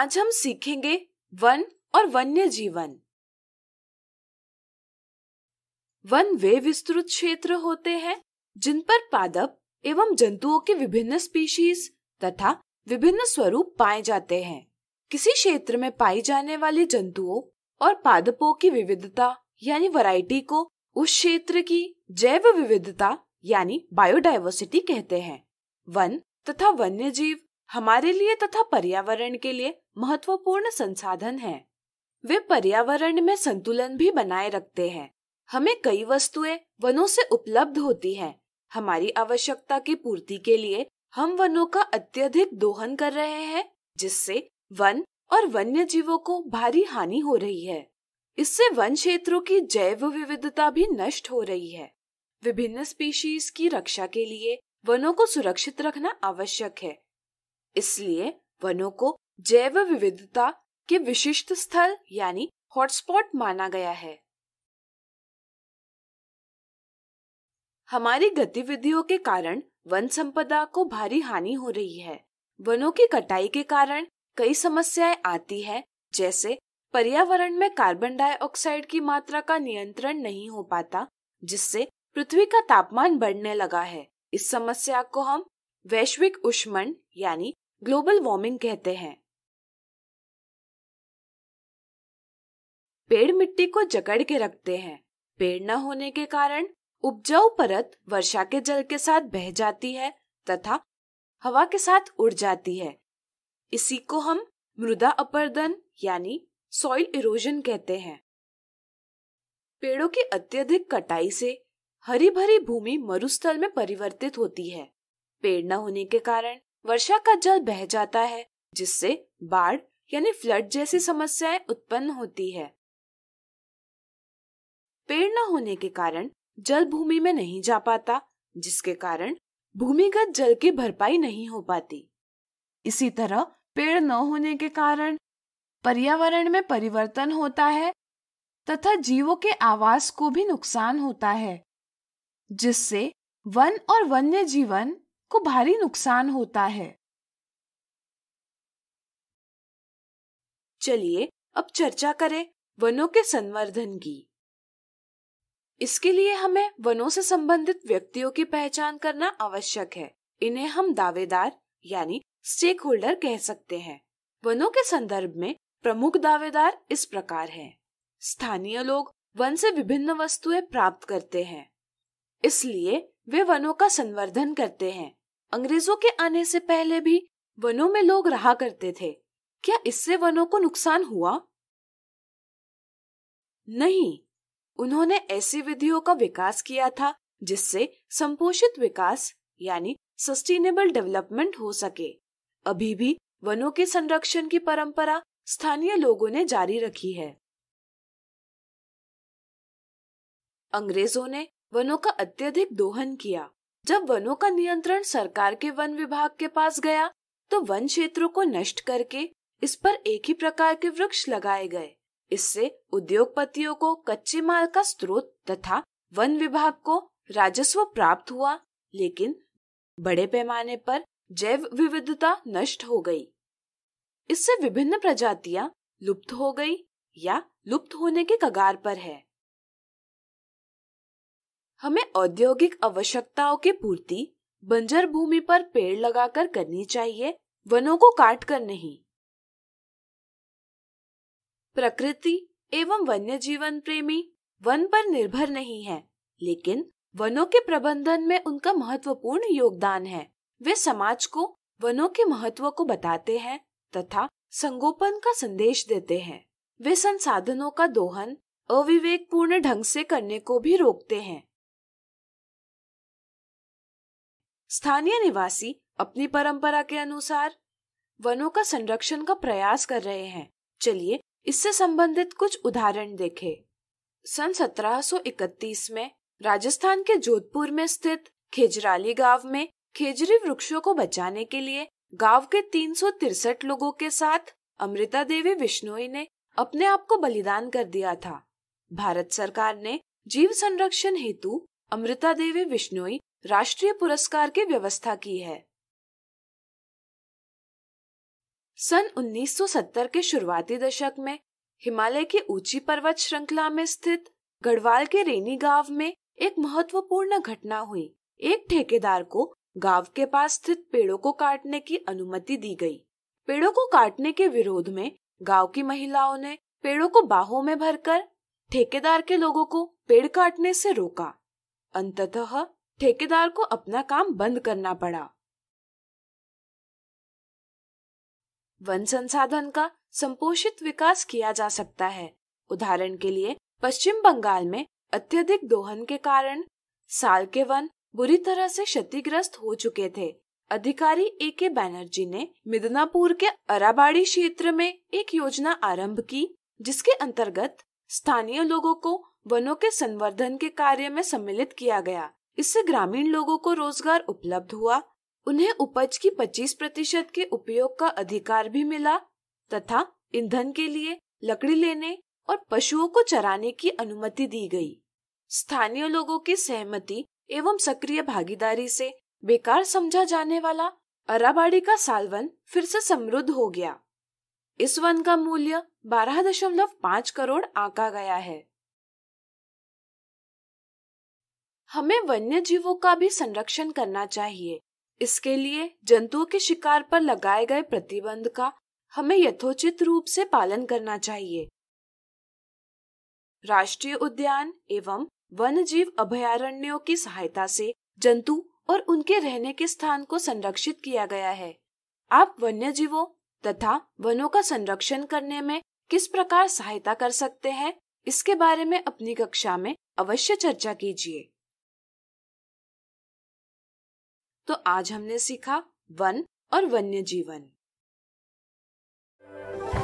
आज हम सीखेंगे वन और वन्य जीवन वन वे विस्तृत क्षेत्र होते हैं जिन पर पादप एवं जंतुओं के विभिन्न स्पीशीज तथा विभिन्न स्वरूप पाए जाते हैं किसी क्षेत्र में पाई जाने वाले जंतुओं और पादपों की विविधता यानी वैरायटी को उस क्षेत्र की जैव विविधता यानी बायोडायवर्सिटी कहते हैं वन तथा वन्य जीव हमारे लिए तथा पर्यावरण के लिए महत्वपूर्ण संसाधन है वे पर्यावरण में संतुलन भी बनाए रखते हैं हमें कई वस्तुएं वनों से उपलब्ध होती हैं। हमारी आवश्यकता की पूर्ति के लिए हम वनों का अत्यधिक दोहन कर रहे हैं जिससे वन और वन्य जीवों को भारी हानि हो रही है इससे वन क्षेत्रों की जैव विविधता भी नष्ट हो रही है विभिन्न स्पीशीज की रक्षा के लिए वनों को सुरक्षित रखना आवश्यक है इसलिए वनों को जैव विविधता के विशिष्ट स्थल यानी हॉटस्पॉट माना गया है हमारी गतिविधियों के कारण वन संपदा को भारी हानि हो रही है वनों की कटाई के कारण कई समस्याएं आती है जैसे पर्यावरण में कार्बन डाइऑक्साइड की मात्रा का नियंत्रण नहीं हो पाता जिससे पृथ्वी का तापमान बढ़ने लगा है इस समस्या को हम वैश्विक उष्मन यानी ग्लोबल वार्मिंग कहते हैं पेड़ मिट्टी को जकड़ के रखते हैं पेड़ न होने के कारण उपजाऊ परत वर्षा के जल के साथ बह जाती है तथा हवा के साथ उड़ जाती है इसी को हम मृदा अपर्दन यानी सॉइल इरोजन कहते हैं पेड़ों की अत्यधिक कटाई से हरी भरी भूमि मरुस्थल में परिवर्तित होती है पेड़ न होने के कारण वर्षा का जल बह जाता है जिससे बाढ़ यानी फ्लड जैसी समस्याएं उत्पन्न होती है पेड़ न होने के कारण जल भूमि में नहीं जा पाता जिसके कारण भूमिगत जल की भरपाई नहीं हो पाती इसी तरह पेड़ न होने के कारण पर्यावरण में परिवर्तन होता है तथा जीवों के आवास को भी नुकसान होता है जिससे वन और वन्य जीवन को भारी नुकसान होता है चलिए अब चर्चा करें वनों के संवर्धन की इसके लिए हमें वनों से संबंधित व्यक्तियों की पहचान करना आवश्यक है इन्हें हम दावेदार यानी स्टेक होल्डर कह सकते हैं वनों के संदर्भ में प्रमुख दावेदार इस प्रकार हैं। स्थानीय लोग वन से विभिन्न वस्तुएं प्राप्त करते हैं इसलिए वे वनों का संवर्धन करते हैं अंग्रेजों के आने से पहले भी वनों में लोग रहा करते थे क्या इससे वनों को नुकसान हुआ नहीं उन्होंने ऐसी विधियों का विकास किया था जिससे संपोषित विकास यानी सस्टेनेबल डेवलपमेंट हो सके अभी भी वनों के संरक्षण की परंपरा स्थानीय लोगों ने जारी रखी है अंग्रेजों ने वनों का अत्यधिक दोहन किया जब वनों का नियंत्रण सरकार के वन विभाग के पास गया तो वन क्षेत्रों को नष्ट करके इस पर एक ही प्रकार के वृक्ष लगाए गए इससे उद्योगपतियों को कच्चे माल का स्रोत तथा वन विभाग को राजस्व प्राप्त हुआ लेकिन बड़े पैमाने पर जैव विविधता नष्ट हो गई इससे विभिन्न प्रजातियां लुप्त हो गई या लुप्त होने के कगार पर है हमें औद्योगिक आवश्यकताओं की पूर्ति बंजर भूमि पर पेड़ लगाकर करनी चाहिए वनों को काट कर नहीं प्रकृति एवं वन्य जीवन प्रेमी वन पर निर्भर नहीं है लेकिन वनों के प्रबंधन में उनका महत्वपूर्ण योगदान है वे समाज को वनों के महत्व को बताते हैं तथा संगोपन का संदेश देते हैं वे संसाधनों का दोहन अविवेकपूर्ण ढंग से करने को भी रोकते हैं स्थानीय निवासी अपनी परंपरा के अनुसार वनों का संरक्षण का प्रयास कर रहे हैं चलिए इससे संबंधित कुछ उदाहरण देखें। सन 1731 में राजस्थान के जोधपुर में स्थित खेजराली गांव में खेजरी वृक्षों को बचाने के लिए गांव के तीन लोगों के साथ अमृता देवी विश्नोई ने अपने आप को बलिदान कर दिया था भारत सरकार ने जीव संरक्षण हेतु अमृता देवी विश्नोई राष्ट्रीय पुरस्कार की व्यवस्था की है सन 1970 के शुरुआती दशक में हिमालय की ऊंची पर्वत श्रृंखला में स्थित गढ़वाल के रेनी गांव में एक महत्वपूर्ण घटना हुई एक ठेकेदार को गांव के पास स्थित पेड़ों को काटने की अनुमति दी गई पेड़ों को काटने के विरोध में गांव की महिलाओं ने पेड़ों को बाहों में भरकर ठेकेदार के लोगों को पेड़ काटने से रोका अंततः ठेकेदार को अपना काम बंद करना पड़ा वन संसाधन का संपोषित विकास किया जा सकता है उदाहरण के लिए पश्चिम बंगाल में अत्यधिक दोहन के कारण साल के वन बुरी तरह से क्षतिग्रस्त हो चुके थे अधिकारी ए के बैनर्जी ने मिदनापुर के अराबाड़ी क्षेत्र में एक योजना आरंभ की जिसके अंतर्गत स्थानीय लोगों को वनों के संवर्धन के कार्य में सम्मिलित किया गया इससे ग्रामीण लोगों को रोजगार उपलब्ध हुआ उन्हें उपज की 25 प्रतिशत के उपयोग का अधिकार भी मिला तथा ईंधन के लिए लकड़ी लेने और पशुओं को चराने की अनुमति दी गई स्थानीय लोगों की सहमति एवं सक्रिय भागीदारी से बेकार समझा जाने वाला अराबाड़ी का साल वन फिर से समृद्ध हो गया इस वन का मूल्य 12.5 करोड़ आका गया है हमें वन्य जीवों का भी संरक्षण करना चाहिए इसके लिए जंतुओं के शिकार पर लगाए गए प्रतिबंध का हमें यथोचित रूप से पालन करना चाहिए राष्ट्रीय उद्यान एवं वन जीव अभयारण्यों की सहायता से जंतु और उनके रहने के स्थान को संरक्षित किया गया है आप वन्य जीवों तथा वनों का संरक्षण करने में किस प्रकार सहायता कर सकते हैं इसके बारे में अपनी कक्षा में अवश्य चर्चा कीजिए तो आज हमने सीखा वन और वन्य जीवन